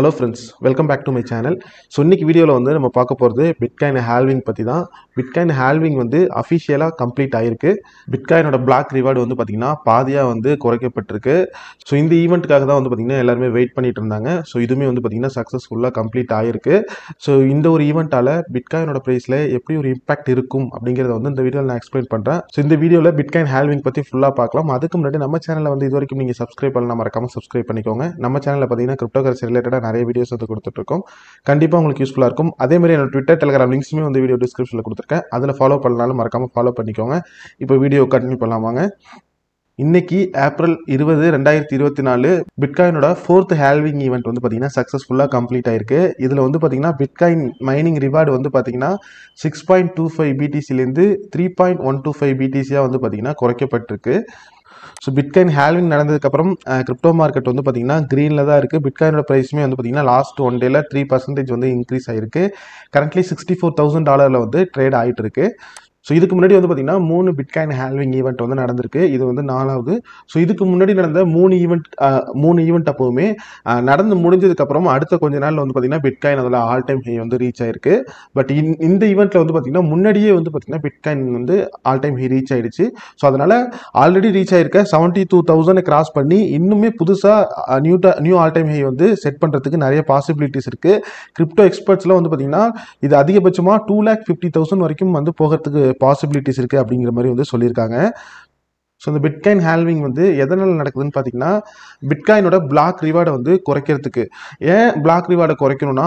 hello friends welcome back to my channel so இன்றைக்கி வீடியோவில் வந்து நம்ம பார்க்க போகிறது பிட்காயின் ஹேல்விங் பற்றி தான் பிட்காயின் ஹேல்விங் வந்து அஃபிஷியலாக கம்ப்ளீட் ஆகிருக்கு பிட்காயினோட பிளாக் ரிவார்டு வந்து பார்த்திங்கன்னா பாதியாக வந்து குறைக்கப்பட்டிருக்கு ஸோ இந்த ஈவெண்ட்டுக்காக தான் வந்து பார்த்திங்கன்னா எல்லாருமே வெயிட் பண்ணிட்டு இருந்தாங்க ஸோ இதுவுமே வந்து பார்த்திங்கன்னா சக்ஸஸ்ஃபுல்லாக கம்ப்ளீட் ஆகிருக்கு ஸோ இந்த ஒரு ஈவெண்ட்டால் பிட்காயினோட ப்ரைஸில் எப்படி ஒரு இம்பாக்ட் இருக்கும் அப்படிங்கிறத வந்து இந்த வீடியோவில் நான் எக்ஸ்பிளைன் பண்ணுறேன் ஸோ இந்த வீடியோவில் பிட்காயின் ஹேல்விங் பற்றி ஃபுல்லாக பார்க்கலாம் அதுக்கு முன்னாடி நம்ம சேனலில் வந்து இது வரைக்கும் நீங்கள் சப்ஸ்கிரைப் பண்ணலாம் மறக்காமல் சப்ஸ்கிரைப் பண்ணிக்கோங்க நம்ம சேனலில் பார்த்திங்கன்னா கிரிப்டோ கரன்சி ரிலேட்டடாக நிறைய வீடியோஸ் வந்து கொடுத்துட்ருக்கோம் கண்டிப்பாக உங்களுக்கு யூஸ்ஃபுல்லாக இருக்கும் அதேமாதிரி என்னோட ட்விட்டர் டெலிகிராம் லிங்க்ஸுமே வந்து வீடியோ டிஸ்கிரிப்ஷனில் கொடுத்துருக்கேன் அதில் ஃபாலோ பண்ணாலும் மறக்காமல் ஃபாலோ பண்ணிக்கோங்க இப்போ வீடியோ கண்டினியூ பண்ணலாமாங்க இன்னைக்கு ஏப்ரல் இருபது ரெண்டாயிரத்தி இருபத்தி நாலு பிட்காயினோட ஃபோர்த் ஹேல்விங் ஈவெண்ட் வந்து பார்த்தீங்கன்னா சக்ஸஸ்ஃபுல்லாக கம்ப்ளீட் ஆயிருக்கு இதில் வந்து பார்த்தீங்கன்னா பிட்காயின் மைனிங் ரிவார்டு வந்து பார்த்தீங்கன்னா சிக்ஸ் பாயிண்ட் டூ ஃபைவ் பிடிசிலேருந்து three point one two five பிடிசியாக வந்து பார்த்தீங்கன்னா குறைக்கப்பட்டிருக்கு ஸோ பிட்காயின் ஹேல்விங் நடந்ததுக்கப்புறம் கிரிப்டோ மார்க்கெட் வந்து பார்த்திங்கன்னா க்ரீனில் தான் இருக்குது பிட்காயினோட ப்ரைஸுமே வந்து பார்த்திங்கன்னா லாஸ்ட் ஒன் டேயில் த்ரீ பர்சன்டேஜ் வந்து இன்க்ரீஸ் ஆகிருக்கு கரண்ட்லி சிக்ஸ்டி ஃபோர் தௌசண்ட் டாலரில் வந்து ட்ரேட் ஆகிட்டு இருக்குது ஸோ இதுக்கு முன்னாடி வந்து பார்த்தீங்கன்னா மூணு பிட்காயின் ஹேல்விங் ஈவெண்ட் வந்து நடந்திருக்கு இது வந்து நாலாவது ஸோ இதுக்கு முன்னாடி நடந்த மூணு ஈவெண்ட் மூணு ஈவெண்ட் அப்போவுமே நடந்து முடிஞ்சதுக்கப்புறம் அடுத்த கொஞ்ச நாள் வந்து பார்த்தீங்கன்னா பிட்காயின் அதில் ஆல் டைம் ஹை வந்து ரீச் ஆயிருக்கு பட் இந்த ஈவெண்ட்டில் வந்து பார்த்தீங்கன்னா முன்னாடியே வந்து பார்த்தீங்கன்னா பிட்காயின் வந்து ஆல் டைம் ஹை ரீச் ஆயிடுச்சு ஸோ அதனால் ஆல்ரெடி ரீச் ஆயிருக்க செவன்ட்டி டூ தௌசண்ட் கிராஸ் பண்ணி இன்னுமே புதுசாக new new all time high வந்து செட் பண்ணுறதுக்கு நிறைய பாசிபிலிட்டிஸ் இருக்குது கிரிப்டோ எக்ஸ்பர்ட்ஸ்லாம் வந்து பார்த்தீங்கன்னா இது அதிகபட்சமாக டூ லேக் ஃபிஃப்டி தௌசண்ட் வரைக்கும் வந்து போகிறதுக்கு பாசிபிலிட்டிஸ் இருக்குது அப்படிங்கிற மாதிரி வந்து சொல்லியிருக்காங்க ஸோ இந்த பிட்காயின் ஹேல்விங் வந்து எதனால் நடக்குதுன்னு பார்த்தீங்கன்னா பிட்காயினோட பிளாக் ரிவார்டை வந்து குறைக்கிறதுக்கு ஏன் பிளாக் ரிவார்டை குறைக்கணும்னா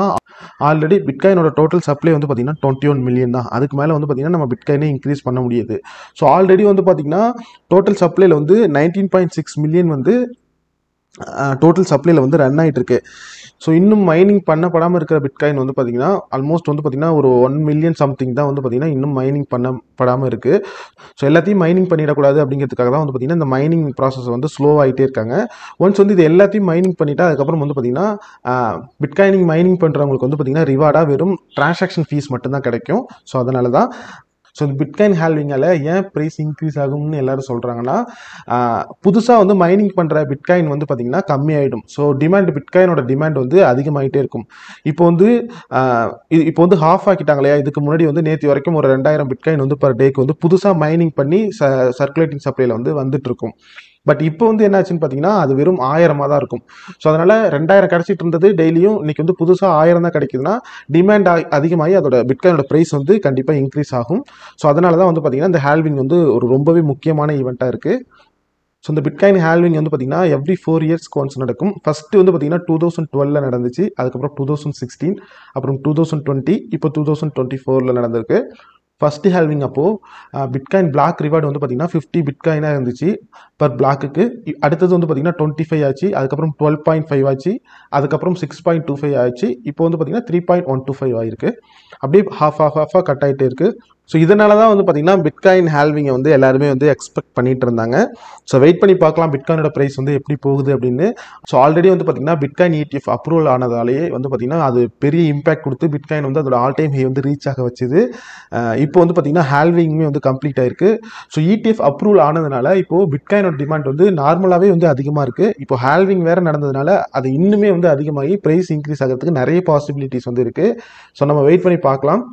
ஆல்ரெடி பிட்காயினோட டோட்டல் சப்ளை வந்து பார்த்திங்கன்னா டுவெண்ட்டி ஒன் மில்லியன் தான் அதுக்கு மேலே வந்து பார்த்திங்கன்னா நம்ம பிட்காயினே இன்க்ரீஸ் பண்ண முடியாது ஸோ ஆல்ரெடி வந்து பார்த்திங்கன்னா டோட்டல் சப்ளையில் வந்து நைன்டீன் பாயிண்ட் சிக்ஸ் மில்லியன் வந்து டோட்டல் சப்ளையில் வந்து ரன் ஆகிட்டு இருக்கு ஸோ இன்னும் மைனிங் பண்ணப்படாமல் இருக்கிற பிட்காயின் வந்து பார்த்திங்கன்னா ஆல்மோஸ்ட் வந்து பார்த்திங்கன்னா ஒரு ஒன் மில்லியன் சம்திங் தான் வந்து பார்த்திங்கன்னா இன்னும் மைனிங் பண்ணப்படாமல் இருக்குது ஸோ எல்லாத்தையும் மைனிங் பண்ணிடக்கூடாது அப்படிங்கிறதுக்காக தான் வந்து பார்த்திங்கன்னா இந்த மைனிங் ப்ராசஸ் வந்து ஸ்லோவாகிட்டே இருக்காங்க ஒன்ஸ் வந்து இது எல்லாத்தையும் மைனிங் பண்ணிவிட்டு அதுக்கப்புறம் வந்து பார்த்திங்கன்னா பிட்காயினிங் மைனிங் பண்ணுறவங்களுக்கு வந்து பார்த்திங்கன்னா ரிவார்டாக வெறும் டிரான்சாக்ஷன் ஃபீஸ் மட்டும்தான் கிடைக்கும் ஸோ அதனால தான் ஸோ இந்த பிட்காயின் ஹேல்விங்கால் ஏன் ப்ரைஸ் இன்க்ரீஸ் ஆகும்னு எல்லாரும் சொல்கிறாங்கன்னா புதுசாக வந்து மைனிங் பண்ணுற பிட்காயின் வந்து பார்த்திங்கன்னா கம்மியாயிடும் ஸோ டிமாண்ட் பிட்காயினோட டிமாண்ட் வந்து அதிகமாகிட்டே இருக்கும் இப்போ வந்து இது இப்போ வந்து ஹாஃப் ஆக்கிட்டாங்க இல்லையா இதுக்கு முன்னாடி வந்து நேற்று வரைக்கும் ஒரு ரெண்டாயிரம் பிட்காயின் வந்து பர் டேக்கு வந்து புதுசாக மைனிங் பண்ணி ச சர்க்குலேட்டிங் சப்ளையில் வந்து வந்துட்டு இருக்கும் பட் இப்போ வந்து என்னாச்சுன்னு பார்த்தீங்கன்னா அது வெறும் ஆயிரமாக தான் இருக்கும் ஸோ அதனால் ரெண்டாயிரம் கிடச்சிட்டு இருந்தது டெய்லியும் இன்னைக்கு வந்து புதுசாக ஆயிரம் தான் கிடைக்குதுன்னா டிமாண்ட் அதிகமாகி அதோட பிட்காயினோட ப்ரைஸ் வந்து கண்டிப்பாக இன்க்ரீஸ் ஆகும் ஸோ அதனால தான் வந்து பார்த்தீங்கன்னா இந்த ஹேல்விங் வந்து ஒரு ரொம்பவே முக்கியமான ஈவெண்ட்டாக இருக்குது ஸோ இந்த பிட்காயின் ஹேல்விங் வந்து பார்த்தீங்கன்னா எவ்ரி ஃபோர் இயர்ஸ் கோன்ஸ் நடக்கும் ஃபஸ்ட்டு வந்து பார்த்தீங்கன்னா டூ தௌசண்ட் டுவெலில் நடந்துச்சு அதுக்கப்புறம் டூ தௌசண்ட் சிக்ஸ்டீன் அப்புறம் டூ தௌசண்ட் டுவெண்ட்டி இப்போ டூ தௌசண்ட் டுவெண்ட்டி ஃபோரில் நடந்திருக்கு ஃபஸ்ட்டு ஹேல்விங் அப்போது பிட்காயின் பிளாக் ரிவார்டு வந்து பார்த்திங்கன்னா ஃபிஃப்டி பிட்காயினாக இருந்துச்சு பர் பிளாக்குக்கு அடுத்தது வந்து பார்த்திங்கன்னா டுவெண்ட்டி ஃபைவ் ஆச்சு அதுக்கப்புறம் டுவெல் பாயிண்ட் ஃபைவ் ஆச்சு அதுக்கப்புறம் சிக்ஸ் பாயிண்ட் டூ ஃபைவ் ஆச்சு இப்போ வந்து பார்த்திங்கன்னா three point one two five ஆயிருக்கு அப்படியே ஹாஃப் ஆஃப் ஆஃபாக கட் ஆகிட்டே இருக்குது ஸோ இதனால தான் வந்து பார்த்திங்கன்னா பிட்காயின் ஹேல்விங்கை வந்து எல்லாருமே வந்து எக்ஸ்பெக்ட் பண்ணிட்டு இருந்தாங்க ஸோ வெயிட் பண்ணி பார்க்கலாம் பிட்காயினோட ப்ரைஸ் வந்து எப்படி போகுது அப்படின்னு ஸோ ஆல்ரெடி வந்து பார்த்திங்கன்னா பிட்காயின் இடிஎஃப் e அப்ரூவல் ஆனதாலேயே வந்து பார்த்திங்கன்னா அது பெரிய இம்பாக்ட் கொடுத்து பிட்காயின் வந்து அதோட ஆல் டைம் ஹை வந்து ரீச் ஆக வச்சுது இப்போ வந்து பார்த்திங்கன்னா ஹேல்விங்குமே வந்து கம்ப்ளீட் ஆயிருக்கு ஸோ இடிஎஃப் அப்ரூவல் ஆனதுனால இப்போது பிட்காயினோட டிமாண்ட் வந்து நார்மலாகவே வந்து அதிகமாக இருக்குது இப்போ ஹேல்விங் வேறு நடந்ததுனால அது இன்னுமே வந்து அதிகமாகி ப்ரைஸ் இன்க்ரீஸ் ஆகிறதுக்கு நிறைய பாசிபிலிட்டிஸ் வந்து இருக்குது ஸோ நம்ம வெயிட் பண்ணி பார்க்கலாம்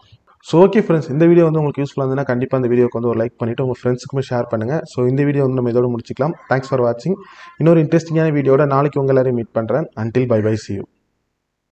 ஸோ ஓகே ஃப்ரெண்ட்ஸ் இந்த வீடியோ வந்து உங்களுக்கு யூஸ்ஃபுல்லாக இருந்தால் கண்டிப்பாக இந்த வீடியோக்கு வந்து ஒரு லைக் பண்ணிவிட்டு உங்கள் ஃப்ரெண்ட்ஸுக்குமே ஷேர் பண்ணுங்கள் ஸோ இந்த வீடியோ வந்து நம்ம இதோட முடிச்சிக்கலாம் தேங்க்ஸ் ஃபார் வாட்சிங் இன்னொரு இன்ட்ரெஸ்டிங்கான வீடியோட நாளைக்கு உங்கள் எல்லாரையும் மீட் பண்ணுறேன் until bye bye see you